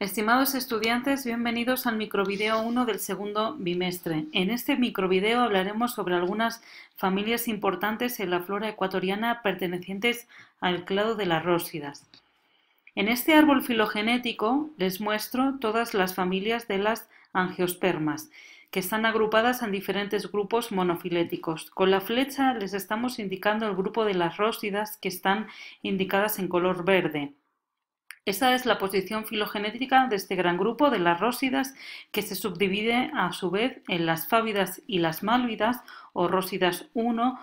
Estimados estudiantes, bienvenidos al microvideo 1 del segundo bimestre. En este microvideo hablaremos sobre algunas familias importantes en la flora ecuatoriana pertenecientes al clado de las rósidas. En este árbol filogenético les muestro todas las familias de las angiospermas, que están agrupadas en diferentes grupos monofiléticos. Con la flecha les estamos indicando el grupo de las rósidas que están indicadas en color verde. Esa es la posición filogenética de este gran grupo de las rósidas, que se subdivide a su vez en las fávidas y las malvidas o rósidas 1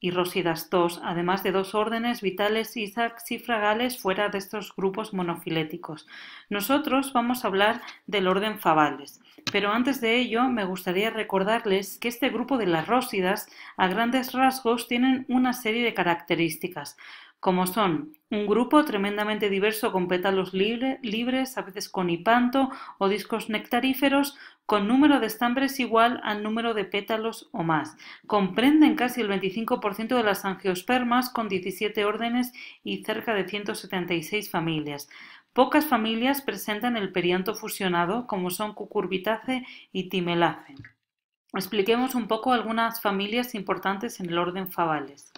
y rósidas 2, además de dos órdenes vitales y saxifragales fuera de estos grupos monofiléticos. Nosotros vamos a hablar del orden fabales, pero antes de ello me gustaría recordarles que este grupo de las rósidas, a grandes rasgos, tienen una serie de características, como son un grupo tremendamente diverso con pétalos libres, a veces con hipanto o discos nectaríferos, con número de estambres igual al número de pétalos o más. Comprenden casi el 25% de las angiospermas con 17 órdenes y cerca de 176 familias. Pocas familias presentan el perianto fusionado, como son cucurbitace y timelace. Expliquemos un poco algunas familias importantes en el orden Favales.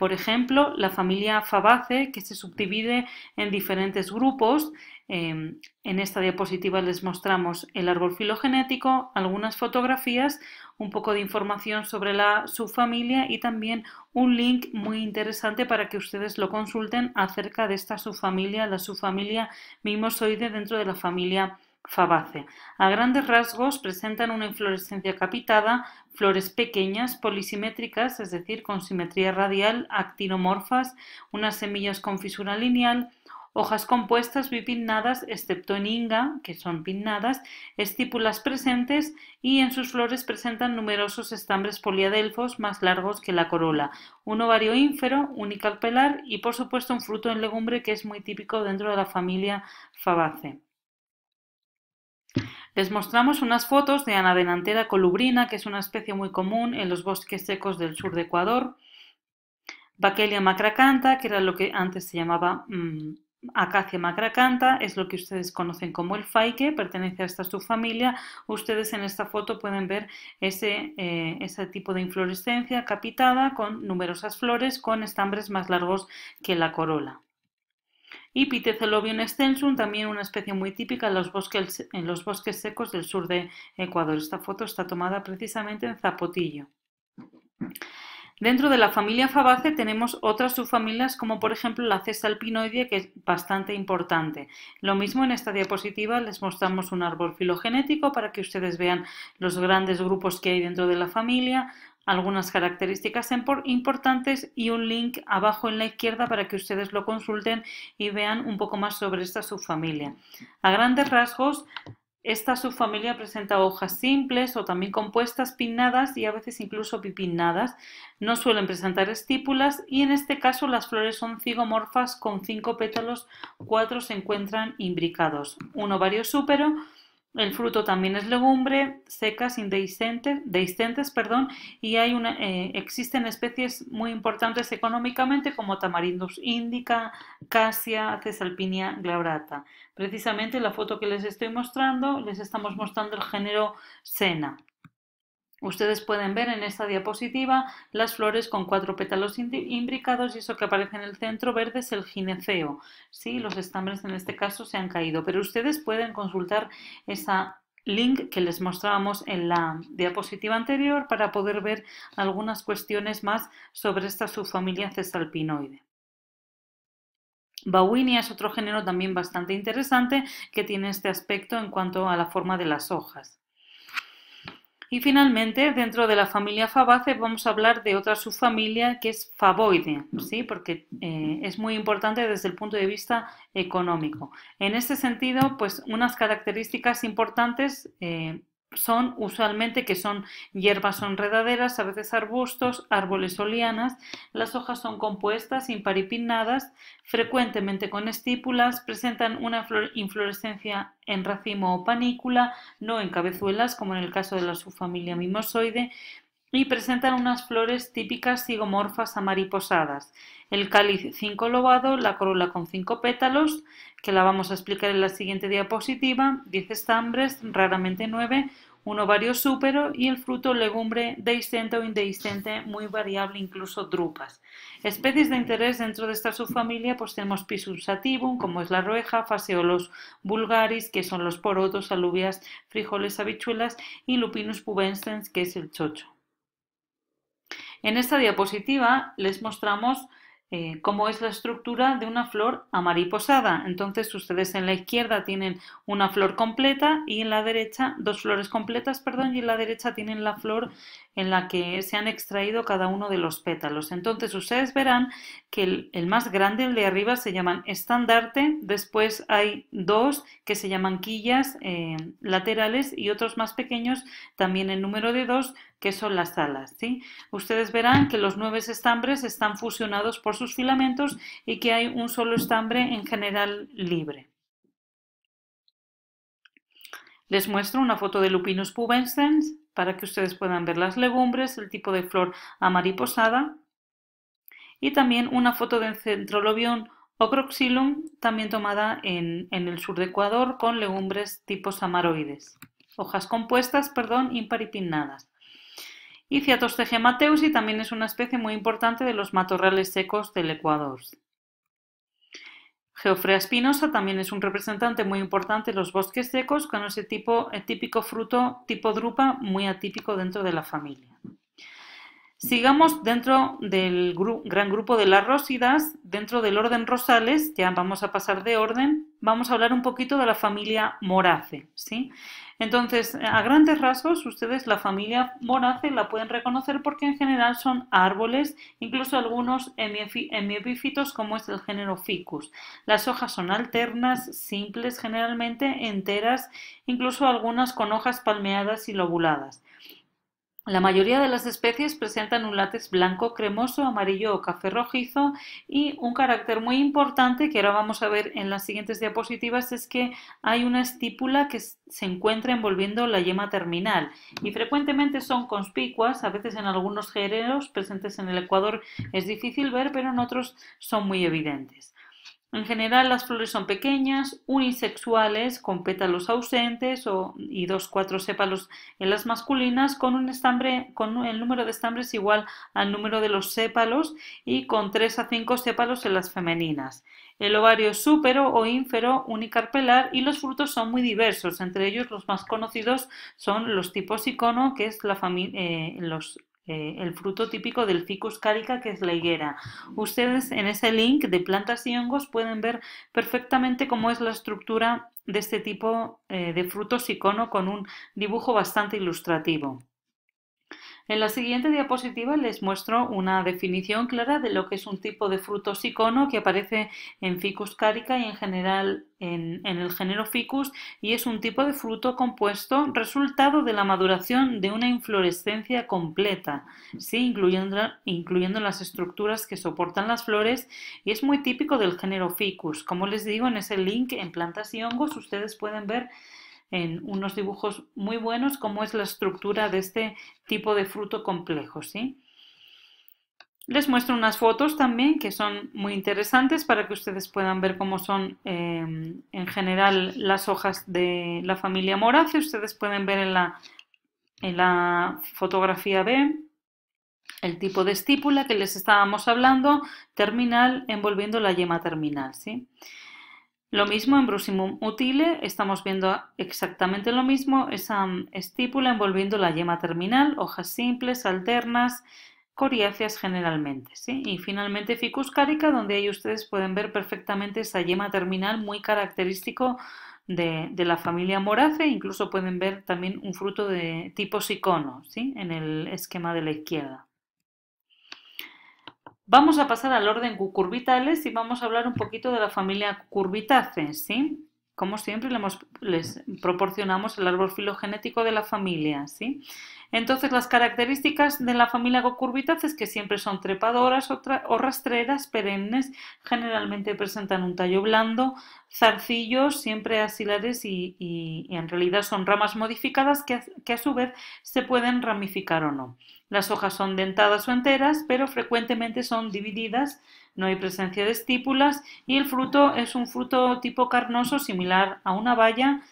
Por ejemplo, la familia Fabace que se subdivide en diferentes grupos. Em, en esta diapositiva les mostramos el árbol filogenético, algunas fotografías, un poco de información sobre la subfamilia y también un link muy interesante para que ustedes lo consulten acerca de esta subfamilia, la subfamilia mimosoide dentro de la familia Fabace. A grandes rasgos presentan una inflorescencia capitada, flores pequeñas, polisimétricas, es decir, con simetría radial, actinomorfas, unas semillas con fisura lineal, hojas compuestas bipinnadas, excepto en inga, que son pinnadas, estípulas presentes y en sus flores presentan numerosos estambres poliadelfos más largos que la corola, un ovario ínfero, unicalpelar y por supuesto un fruto en legumbre que es muy típico dentro de la familia Fabace. Les mostramos unas fotos de Anadenantera colubrina, que es una especie muy común en los bosques secos del sur de Ecuador. Baquelia macracanta, que era lo que antes se llamaba mm, Acacia macracanta, es lo que ustedes conocen como el faike, pertenece a esta subfamilia. Ustedes en esta foto pueden ver ese, eh, ese tipo de inflorescencia capitada con numerosas flores con estambres más largos que la corola y Pitecelobium extensum, también una especie muy típica en los, bosques, en los bosques secos del sur de Ecuador. Esta foto está tomada precisamente en Zapotillo. Dentro de la familia Fabace tenemos otras subfamilias como por ejemplo la cesta alpinoide que es bastante importante. Lo mismo en esta diapositiva les mostramos un árbol filogenético para que ustedes vean los grandes grupos que hay dentro de la familia, algunas características importantes y un link abajo en la izquierda para que ustedes lo consulten y vean un poco más sobre esta subfamilia. A grandes rasgos, esta subfamilia presenta hojas simples o también compuestas, pinnadas y a veces incluso bipinnadas. No suelen presentar estípulas y en este caso las flores son zigomorfas con cinco pétalos, cuatro se encuentran imbricados, uno ovario súpero el fruto también es legumbre, secas, indehiscentes, dehiscentes, perdón, y hay una, eh, existen especies muy importantes económicamente como Tamarindus indica, Cassia, Cesalpinia glabrata. Precisamente la foto que les estoy mostrando, les estamos mostrando el género Sena. Ustedes pueden ver en esta diapositiva las flores con cuatro pétalos imbricados y eso que aparece en el centro verde es el gineceo. Sí, los estambres en este caso se han caído, pero ustedes pueden consultar esa link que les mostrábamos en la diapositiva anterior para poder ver algunas cuestiones más sobre esta subfamilia Cestalpinoide. Bawinia es otro género también bastante interesante que tiene este aspecto en cuanto a la forma de las hojas. Y finalmente, dentro de la familia Fabace, vamos a hablar de otra subfamilia que es Faboide, ¿sí? porque eh, es muy importante desde el punto de vista económico. En este sentido, pues unas características importantes eh, son usualmente que son hierbas enredaderas, a veces arbustos, árboles o lianas. Las hojas son compuestas, imparipinnadas, frecuentemente con estípulas, presentan una inflorescencia en racimo o panícula, no en cabezuelas, como en el caso de la subfamilia mimosoide, y presentan unas flores típicas zigomorfas amariposadas. El cáliz 5 lobado, la corola con cinco pétalos, que la vamos a explicar en la siguiente diapositiva, 10 estambres, raramente 9, un ovario súpero y el fruto legumbre dehiscente o indehiscente muy variable, incluso drupas. Especies de interés dentro de esta subfamilia pues tenemos Pisum sativum, como es la roeja, Faseolos vulgaris, que son los porotos, alubias, frijoles, habichuelas y Lupinus pubescens que es el chocho. En esta diapositiva les mostramos eh, cómo es la estructura de una flor amariposada. Entonces ustedes en la izquierda tienen una flor completa y en la derecha, dos flores completas, perdón, y en la derecha tienen la flor en la que se han extraído cada uno de los pétalos. Entonces ustedes verán que el, más grande, el de arriba, se llaman estandarte, después hay dos que se llaman quillas eh, laterales y otros más pequeños, también el número de dos, que son las alas. ¿sí? Ustedes verán que los nueve estambres están fusionados por sus filamentos y que hay un solo estambre en general libre. Les muestro una foto de Lupinus pubescens para que ustedes puedan ver las legumbres, el tipo de flor amariposada y también una foto del o ocroxilum, también tomada en, el sur de Ecuador con legumbres tipo amaroides hojas compuestas, perdón, imparipinnadas. Y Ciatostegia y también es una especie muy importante de los matorrales secos del Ecuador, Geofrea espinosa también es un representante muy importante en los bosques secos con ese tipo, el eh, típico fruto tipo drupa muy atípico dentro de la familia. Sigamos dentro del gran grupo de las rosidas, dentro del orden Rosales, ya vamos a pasar de orden, vamos a hablar un poquito de la familia Morace, Entonces, a grandes rasgos, ustedes la familia Morace la pueden reconocer porque en general son árboles, incluso algunos hemipífitos como es el género Ficus. Las hojas son alternas, simples generalmente, enteras, incluso algunas con hojas palmeadas y lobuladas. La mayoría de las especies presentan un látex blanco, cremoso, amarillo o café rojizo y un carácter muy importante que ahora vamos a ver en las siguientes diapositivas es que hay una estípula que se encuentra envolviendo la yema terminal y frecuentemente son conspicuas, a veces en algunos géneros presentes en el Ecuador es difícil ver, pero en otros son muy evidentes. En general las flores son pequeñas, unisexuales, con pétalos ausentes o, y dos cuatro sépalos en las masculinas, con un estambre, con el número de estambres igual al número de los sépalos y con tres a cinco sépalos en las femeninas. El ovario es súpero o ínfero, unicarpelar y los frutos son muy diversos. Entre ellos los más conocidos son los tipos icono, que es la familia, eh, los eh, el fruto típico del ficus carica que es la higuera. Ustedes en ese link de plantas y hongos pueden ver perfectamente cómo es la estructura de este tipo eh, de frutos icono con un dibujo bastante ilustrativo. En la siguiente diapositiva les muestro una definición clara de lo que es un tipo de fruto sicono que aparece en Ficus carica y en general en, el género Ficus y es un tipo de fruto compuesto resultado de la maduración de una inflorescencia completa, incluyendo las estructuras que soportan las flores y es muy típico del género Ficus. Como les digo en ese link en plantas y hongos ustedes pueden ver en unos dibujos muy buenos cómo es la estructura de este tipo de fruto complejo, ¿sí? Les muestro unas fotos también que son muy interesantes para que ustedes puedan ver cómo son em, en general las hojas de la familia Morace. Ustedes pueden ver en la, en la fotografía B el tipo de estípula que les estábamos hablando, terminal envolviendo la yema terminal. ¿sí? Lo mismo en Brusimum utile, estamos viendo exactamente lo mismo, esa mm, estípula envolviendo la yema terminal, hojas simples, alternas, coriáceas generalmente. ¿sí? Y finalmente Ficus carica, donde ahí ustedes pueden ver perfectamente esa yema terminal muy característico de, la familia Moraceae, incluso pueden ver también un fruto de tipo sicono ¿sí? en el esquema de la izquierda. Vamos a pasar al orden cucurbitales y vamos a hablar un poquito de la familia cucurbitaceae, ¿sí? como siempre, les proporcionamos el árbol filogenético de la familia. ¿sí? Entonces, las características de la familia Cucurbitaceae es que siempre son trepadoras o, rastreras, perennes, generalmente presentan un tallo blando, zarcillos, siempre axilares y, en realidad son ramas modificadas que a su vez se pueden ramificar o no. Las hojas son dentadas o enteras, pero frecuentemente son divididas no hay presencia de estípulas y el fruto es un fruto tipo carnoso similar a una baya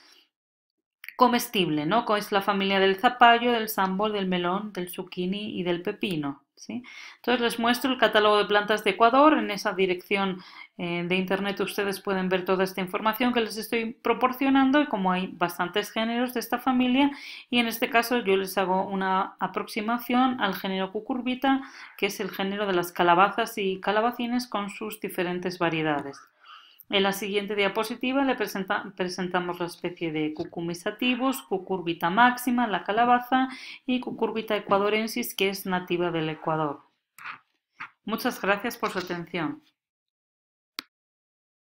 comestible, ¿no? Es la familia del zapallo, del sambol, del melón, del zucchini y del pepino. Entonces les muestro el catálogo de plantas de Ecuador. En esa dirección eh, de internet ustedes pueden ver toda esta información que les estoy proporcionando y como hay bastantes géneros de esta familia y en este caso yo les hago una aproximación al género cucurbita que es el género de las calabazas y calabacines con sus diferentes variedades. En la siguiente diapositiva le presentamos la especie de cucumis cucurbita máxima, la calabaza y cucurbita ecuadorensis que es nativa del Ecuador. Muchas gracias por su atención.